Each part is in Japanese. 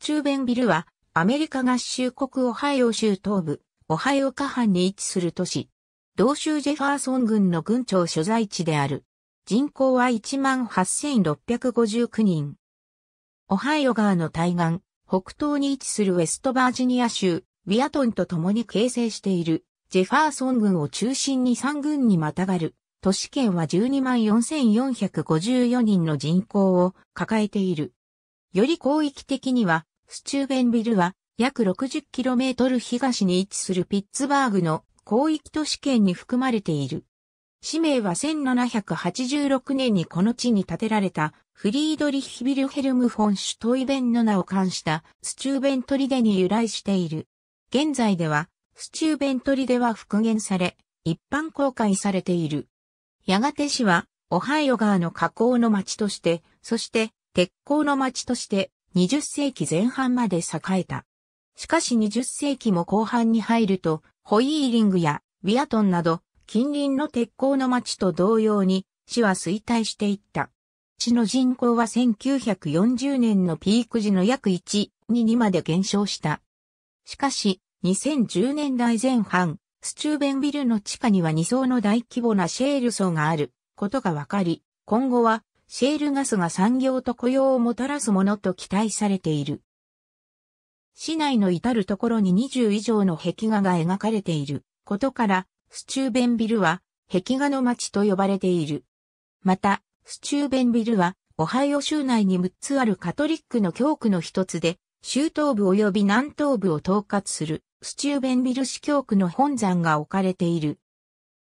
ーベンビルは、アメリカ合衆国オハイオ州東部、オハイオ下半に位置する都市。同州ジェファーソン郡の郡庁所在地である。人口は18,659人。オハイオ川の対岸、北東に位置するウェストバージニア州、ウィアトンと共に形成している、ジェファーソン郡を中心に3郡にまたがる、都市圏は124,454人の人口を抱えている。より広域的には、スチューベンビルは約 60km 東に位置するピッツバーグの広域都市圏に含まれている。氏名は1786年にこの地に建てられたフリードリッヒ・ビルヘルム・フォン・シュトイベンの名を冠したスチューベントリデに由来している。現在ではスチューベントリデは復元され一般公開されている。やがて市はオハイオ川の河口の町として、そして鉄鋼の町として20世紀前半まで栄えた。しかし20世紀も後半に入ると、ホイーリングやビアトンなど近隣の鉄鋼の町と同様に市は衰退していった。市の人口は1940年のピーク時の約1、2まで減少した。しかし、2010年代前半、スチューベンビルの地下には2層の大規模なシェール層があることがわかり、今後はシェールガスが産業と雇用をもたらすものと期待されている。市内の至るところに20以上の壁画が描かれていることから、スチューベンビルは壁画の街と呼ばれている。また、スチューベンビルはオハイオ州内に6つあるカトリックの教区の一つで、州東部及び南東部を統括するスチューベンビル市教区の本山が置かれている。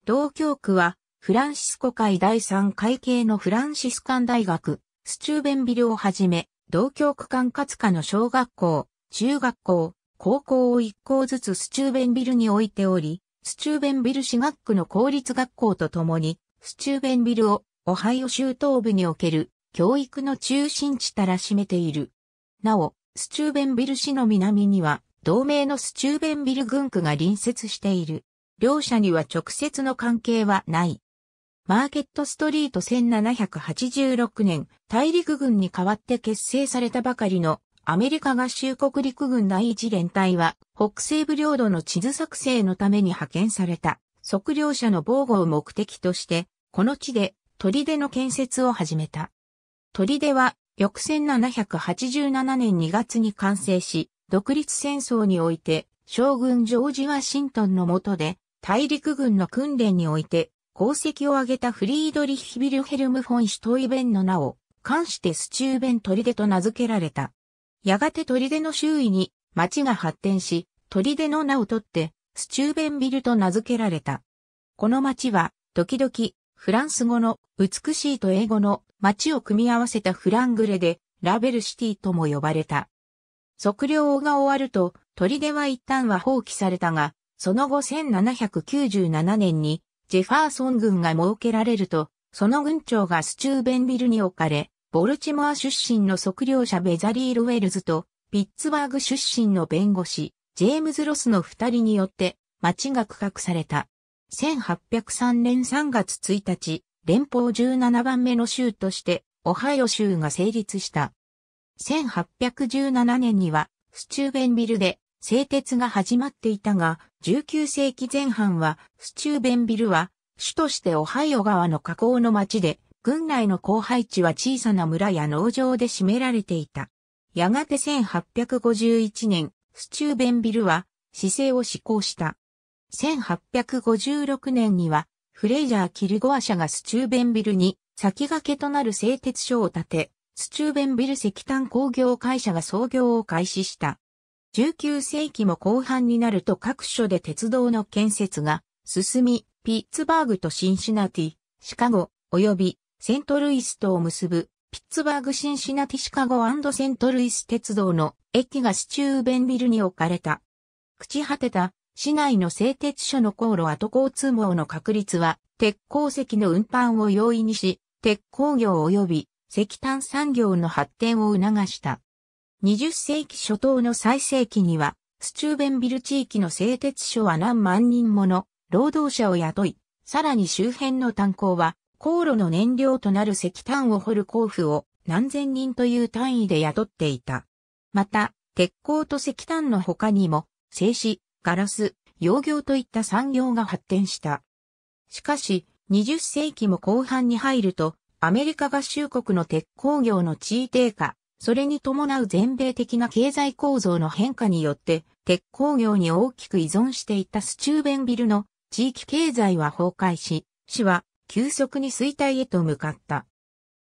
同教区はフランシスコ会第3会系のフランシスカン大学、スチューベンビルをはじめ、同教区間かつかの小学校、中学校、高校を一校ずつスチューベンビルに置いており、スチューベンビル市学区の公立学校とともに、スチューベンビルをオハイオ州東部における教育の中心地たら占めている。なお、スチューベンビル市の南には、同盟のスチューベンビル軍区が隣接している。両者には直接の関係はない。マーケットストリート1786年、大陸軍に代わって結成されたばかりのアメリカ合衆国陸軍第一連隊は、北西部領土の地図作成のために派遣された、測量者の防護を目的として、この地で、砦の建設を始めた。砦は、翌1787年2月に完成し、独立戦争において、将軍ジョージ・ワシントンの下で、大陸軍の訓練において、功績を挙げたフリードリッヒ・ビルヘルム・フォン・シュトイベンの名を、冠してスチューベントリデと名付けられた。やがてトリデの周囲に町が発展し、トリデの名を取って、スチューベンビルと名付けられた。この町は、時々、フランス語の美しいと英語の町を組み合わせたフラングレで、ラベルシティとも呼ばれた。測量が終わると、トリデは一旦は放棄されたが、その後1797年にジェファーソン軍が設けられると、その軍長がスチューベンビルに置かれ、ボルチモア出身の測量者ベザリール・ウェルズと、ピッツバーグ出身の弁護士、ジェームズ・ロスの二人によって、町が区画された。1803年3月1日、連邦17番目の州として、オハイオ州が成立した。1817年には、スチューベンビルで、製鉄が始まっていたが、19世紀前半は、スチューベンビルは、主としてオハイオ川の河口の町で、軍内の荒廃地は小さな村や農場で占められていた。やがて1851年、スチューベンビルは、市政を施行した。1856年には、フレイジャー・キルゴア社がスチューベンビルに先駆けとなる製鉄所を建て、スチューベンビル石炭工業会社が創業を開始した。19世紀も後半になると各所で鉄道の建設が進み、ピッツバーグとシンシナティ、シカゴ、及びセントルイスとを結ぶピッツバーグ・シンシナティ・シカゴセントルイス鉄道の駅がスチューベンビルに置かれた。朽ち果てた市内の製鉄所の航路後交通網の確立は鉄鉱石の運搬を容易にし、鉄鋼業及び石炭産業の発展を促した。20世紀初頭の最盛期には、スチューベンビル地域の製鉄所は何万人もの労働者を雇い、さらに周辺の炭鉱は、航路の燃料となる石炭を掘る工夫を何千人という単位で雇っていた。また、鉄鋼と石炭の他にも、製紙、ガラス、洋業といった産業が発展した。しかし、20世紀も後半に入ると、アメリカ合衆国の鉄鋼業の地位低下、それに伴う全米的な経済構造の変化によって、鉄鋼業に大きく依存していたスチューベンビルの地域経済は崩壊し、市は急速に衰退へと向かった。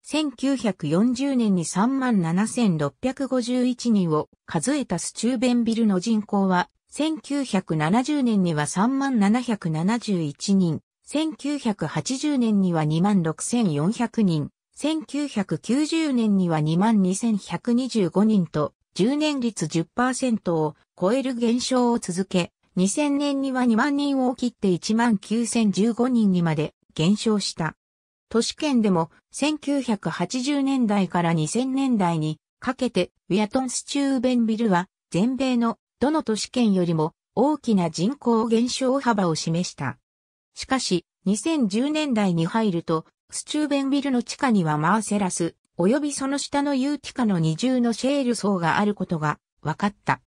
1940年に37,651人を数えたスチューベンビルの人口は、1970年には3 7 7 1人、1980年には26,400人、1990年には22,125人と、10年率10%を超える減少を続け、2000年には2万人を切って19,015人にまで減少した。都市圏でも1980年代から2000年代にかけてウィアトンスチューベンビルは全米のどの都市圏よりも大きな人口減少幅を示した。しかし2010年代に入るとスチューベンビルの地下にはマーセラス、及びその下のユーティカの二重のシェール層があることが分かった。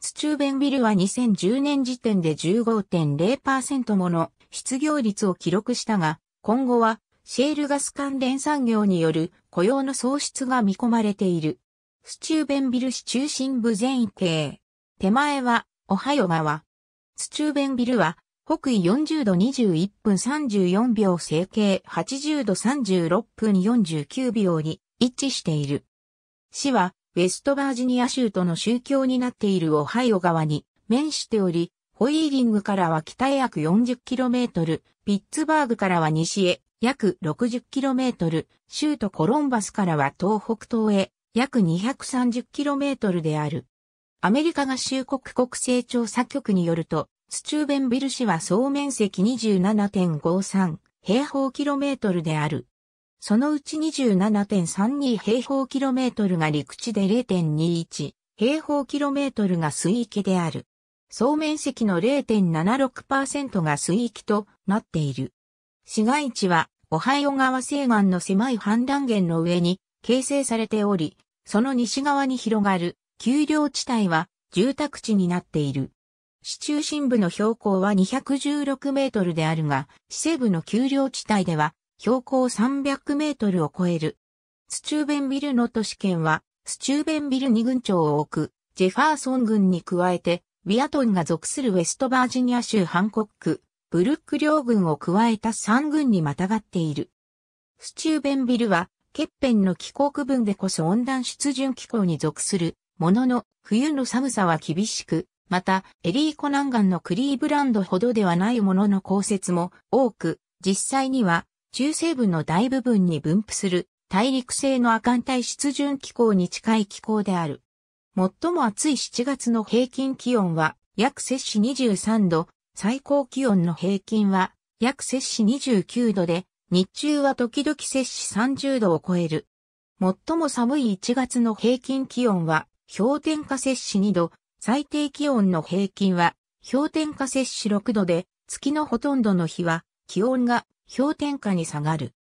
スチューベンビルは2010年時点で15.0%もの失業率を記録したが、今後はシェールガス関連産業による雇用の創出が見込まれている。スチューベンビル市中心部全域。手前は、オハヨ川。スチューベンビルは、北緯40度21分34秒整形80度36分49秒に一致している。市は、ウェストバージニア州との宗教になっているオハイオ川に面しており、ホイーリングからは北へ約 40km、ピッツバーグからは西へ約 60km、州都コロンバスからは東北東へ約 230km である。アメリカ合衆国国勢調査局によると、スチューベンビル市は総面積27.53平方キロメートルである。そのうち27.32平方キロメートルが陸地で0.21平方キロメートルが水域である。総面積の0.76%が水域となっている。市街地は、オハイオ川西岸の狭い氾濫源の上に形成されており、その西側に広がる丘陵地帯は住宅地になっている。市中心部の標高は216メートルであるが、市西部の丘陵地帯では標高300メートルを超える。スチューベンビルの都市圏は、スチューベンビル二郡町を置く、ジェファーソン郡に加えて、ビアトンが属するウェストバージニア州ハンコック、ブルック両軍を加えた3郡にまたがっている。スチューベンビルは、欠片の気候区分でこそ温暖湿潤気候に属する、ものの、冬の寒さは厳しく、また、エリーコナンガンのクリーブランドほどではないものの降雪も多く、実際には中西部の大部分に分布する大陸性の亜寒帯湿潤気候に近い気候である。最も暑い7月の平均気温は約摂氏23度、最高気温の平均は約摂氏29度で、日中は時々摂氏30度を超える。最も寒い1月の平均気温は氷点下摂氏2度、最低気温の平均は氷点下摂氏6度で、月のほとんどの日は気温が氷点下に下がる。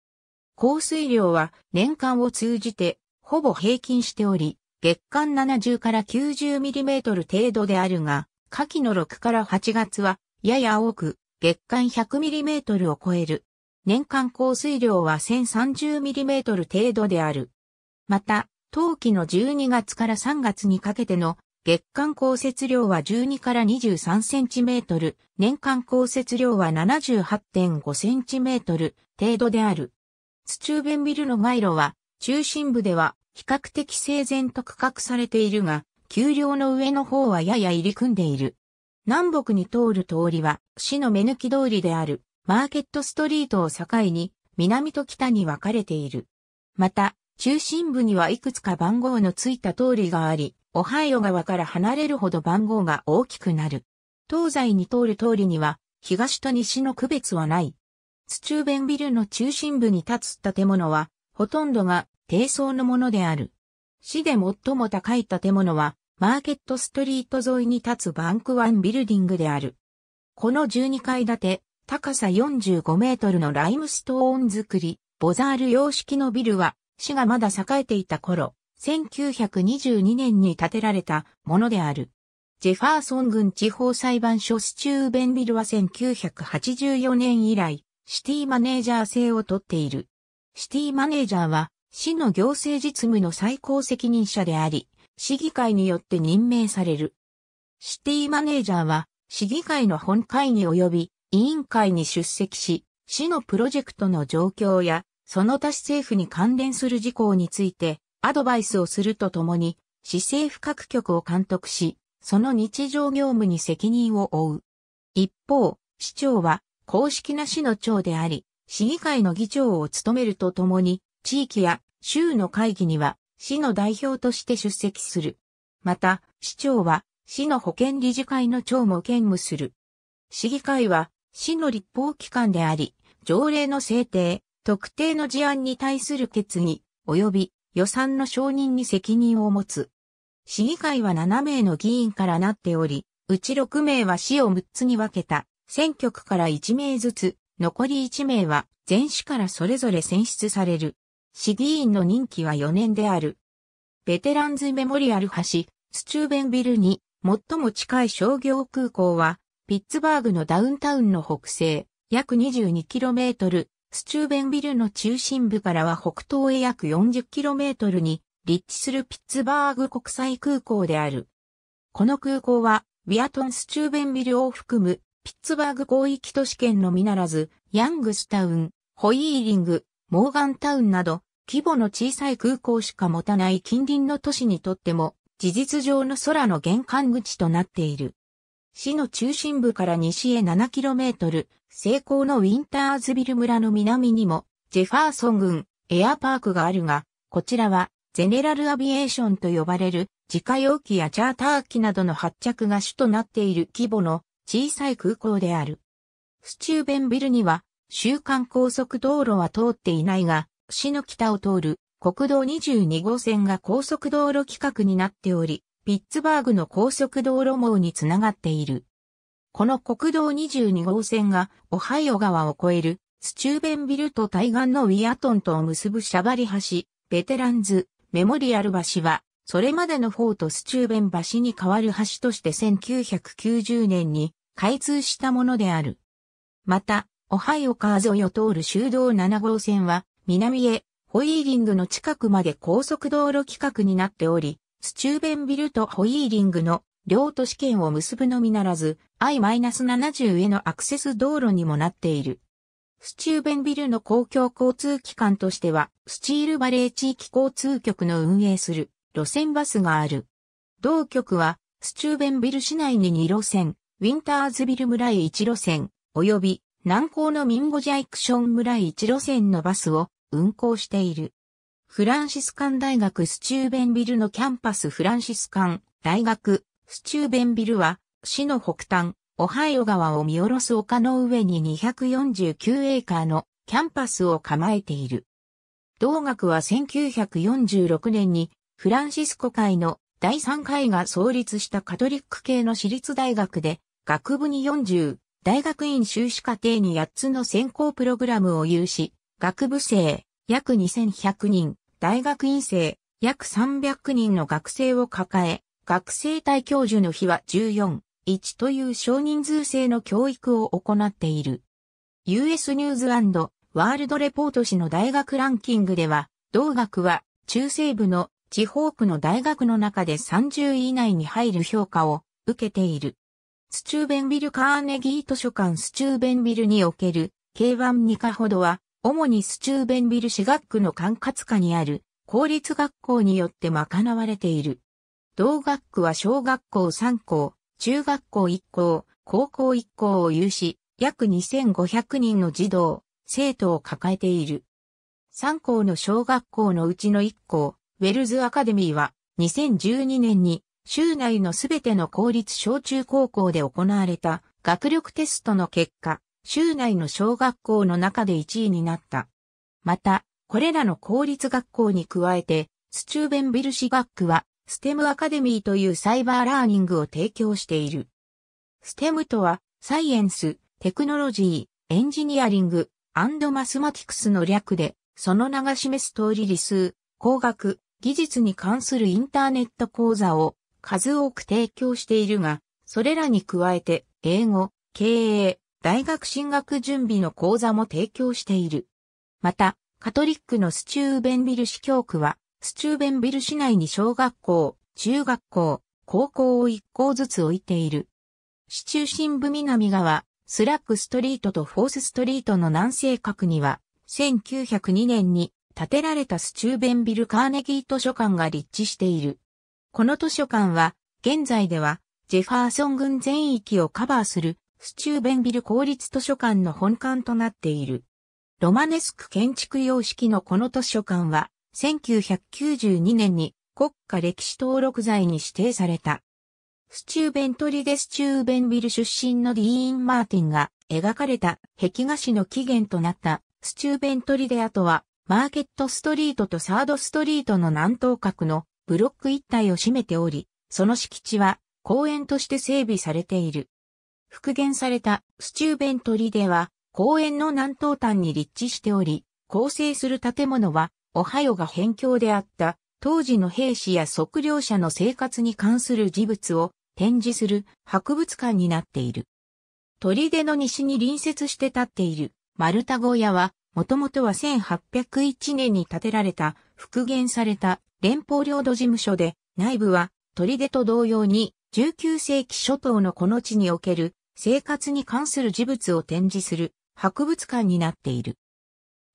降水量は年間を通じてほぼ平均しており、月間70から9 0ミリメートル程度であるが、夏季の6から8月はやや多く、月間1 0 0ミリメートルを超える。年間降水量は1 0 3 0ミリメートル程度である。また、冬季の12月から3月にかけての月間降雪量は12から23センチメートル、年間降雪量は78.5センチメートル程度である。土中弁ビルの街路は、中心部では比較的整然と区画されているが、丘陵の上の方はやや入り組んでいる。南北に通る通りは、市の目抜き通りである、マーケットストリートを境に、南と北に分かれている。また、中心部にはいくつか番号のついた通りがあり、オハイオ川から離れるほど番号が大きくなる。東西に通る通りには、東と西の区別はない。土中弁ビルの中心部に立つ建物は、ほとんどが低層のものである。市で最も高い建物は、マーケットストリート沿いに立つバンクワンビルディングである。この12階建て、高さ45メートルのライムストーン作り、ボザール様式のビルは、市がまだ栄えていた頃、1922年に建てられたものである。ジェファーソン郡地方裁判所スチューベンビルは1984年以来、シティマネージャー制をとっている。シティマネージャーは、市の行政実務の最高責任者であり、市議会によって任命される。シティマネージャーは、市議会の本会議及び委員会に出席し、市のプロジェクトの状況や、その他市政府に関連する事項について、アドバイスをするとともに、市政府各局を監督し、その日常業務に責任を負う。一方、市長は公式な市の長であり、市議会の議長を務めるとともに、地域や州の会議には市の代表として出席する。また、市長は市の保健理事会の長も兼務する。市議会は市の立法機関であり、条例の制定、特定の事案に対する決議、及び予算の承認に責任を持つ。市議会は7名の議員からなっており、うち6名は市を6つに分けた、選挙区から1名ずつ、残り1名は全市からそれぞれ選出される。市議員の任期は4年である。ベテランズメモリアル橋、スチューベンビルに最も近い商業空港は、ピッツバーグのダウンタウンの北西、約 22km、スチューベンビルの中心部からは北東へ約 40km に立地するピッツバーグ国際空港である。この空港は、ウィアトン・スチューベンビルを含む、ピッツバーグ広域都市圏のみならず、ヤングスタウン、ホイーリング、モーガンタウンなど、規模の小さい空港しか持たない近隣の都市にとっても、事実上の空の玄関口となっている。市の中心部から西へ 7km、成功のウィンターズビル村の南にも、ジェファーソン郡、エアパークがあるが、こちらは、ゼネラルアビエーションと呼ばれる、自家用機やチャーター機などの発着が主となっている規模の小さい空港である。スチューベンビルには、週間高速道路は通っていないが、市の北を通る国道22号線が高速道路規格になっており、ピッツバーグの高速道路網につながっている。この国道22号線が、オハイオ川を越える、スチューベンビルと対岸のウィアトンとを結ぶシャバリ橋、ベテランズ、メモリアル橋は、それまでのフォートスチューベン橋に代わる橋として1990年に開通したものである。また、オハイオ川沿いを通る修道7号線は、南へ、ホイーリングの近くまで高速道路規格になっており、スチューベンビルとホイーリングの両都市圏を結ぶのみならず、I-70 へのアクセス道路にもなっている。スチューベンビルの公共交通機関としては、スチールバレー地域交通局の運営する路線バスがある。同局は、スチューベンビル市内に2路線、ウィンターズビル村へ1路線、及び南港のミンゴジャイクション村へ1路線のバスを運行している。フランシスカン大学スチューベンビルのキャンパスフランシスカン大学スチューベンビルは、市の北端、オハイオ川を見下ろす丘の上に249エーカーのキャンパスを構えている。同学は1946年にフランシスコ会の第3回が創立したカトリック系の私立大学で、学部に40、大学院修士課程に8つの専攻プログラムを有し、学部生、約2100人、大学院生、約300人の学生を抱え、学生対教授の日は14、1という少人数制の教育を行っている。US ニューズワールドレポート誌の大学ランキングでは、同学は中西部の地方区の大学の中で30位以内に入る評価を受けている。スチューベンビルカーネギー図書館スチューベンビルにおける K1 2課ほどは、主にスチューベンビル市学区の管轄下にある公立学校によって賄われている。同学区は小学校3校、中学校1校、高校1校を有し、約2500人の児童、生徒を抱えている。3校の小学校のうちの1校、ウェルズアカデミーは2012年に州内のすべての公立小中高校で行われた学力テストの結果、州内の小学校の中で1位になった。また、これらの公立学校に加えて、スチューベンビル市学区はステムアカデミーというサイバーラーニングを提供している。ステムとは、サイエンス、テクノロジー、エンジニアリング、アンドマスマティクスの略で、その名が示す通り理数、工学、技術に関するインターネット講座を数多く提供しているが、それらに加えて、英語、経営、大学進学準備の講座も提供している。また、カトリックのスチューベンビル市教区は、スチューベンビル市内に小学校、中学校、高校を一校ずつ置いている。市中心部南側、スラックストリートとフォースストリートの南西角には、1902年に建てられたスチューベンビルカーネギー図書館が立地している。この図書館は、現在では、ジェファーソン郡全域をカバーする、スチューベンビル公立図書館の本館となっている。ロマネスク建築様式のこの図書館は、1992年に国家歴史登録財に指定された。スチューベントリデスチューベンビル出身のディーン・マーティンが描かれた壁画史の起源となったスチューベントリデアとはマーケットストリートとサードストリートの南東角のブロック一帯を占めており、その敷地は公園として整備されている。復元されたスチューベントリアは公園の南東端に立地しており、構成する建物はオハようが辺境であった当時の兵士や測量者の生活に関する事物を展示する博物館になっている。砦の西に隣接して建っている丸太小屋は、もともとは1801年に建てられた復元された連邦領土事務所で、内部は砦と同様に19世紀初頭のこの地における生活に関する事物を展示する博物館になっている。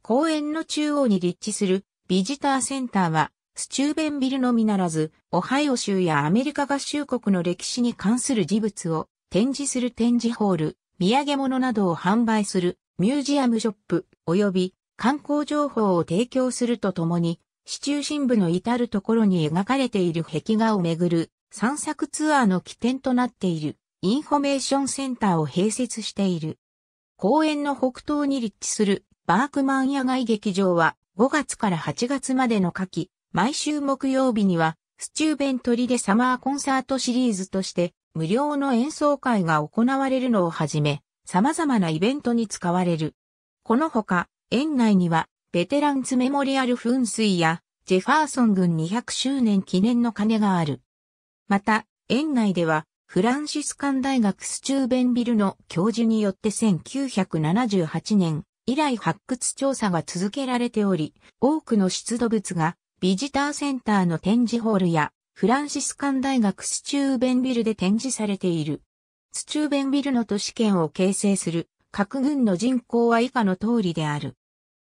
公園の中央に立地するビジターセンターは、スチューベンビルのみならず、オハイオ州やアメリカ合衆国の歴史に関する事物を展示する展示ホール、土産物などを販売するミュージアムショップ、及び観光情報を提供するとともに、市中心部の至るところに描かれている壁画をめぐる散策ツアーの起点となっているインフォメーションセンターを併設している。公園の北東に立地するバークマン野外劇場は5月から8月までの夏季、毎週木曜日には、スチューベントリでサマーコンサートシリーズとして、無料の演奏会が行われるのをはじめ、様々なイベントに使われる。このほか、園内には、ベテランズメモリアル噴水や、ジェファーソン軍200周年記念の鐘がある。また、園内では、フランシスカン大学スチューベンビルの教授によって1978年、以来発掘調査が続けられており、多くの出土物がビジターセンターの展示ホールやフランシスカン大学スチューベンビルで展示されている。スチューベンビルの都市圏を形成する各軍の人口は以下の通りである。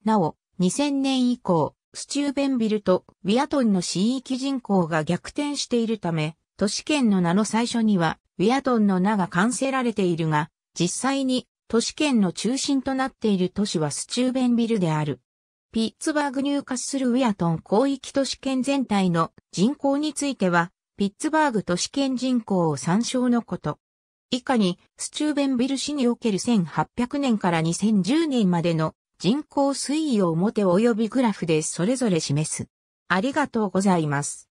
なお、2000年以降、スチューベンビルとウィアトンの市域人口が逆転しているため、都市圏の名の最初にはウィアトンの名が冠せられているが、実際に都市圏の中心となっている都市はスチューベンビルである。ピッツバーグニューカッスルウィアトン広域都市圏全体の人口については、ピッツバーグ都市圏人口を参照のこと。以下に、スチューベンビル市における1800年から2010年までの人口推移を表及びグラフでそれぞれ示す。ありがとうございます。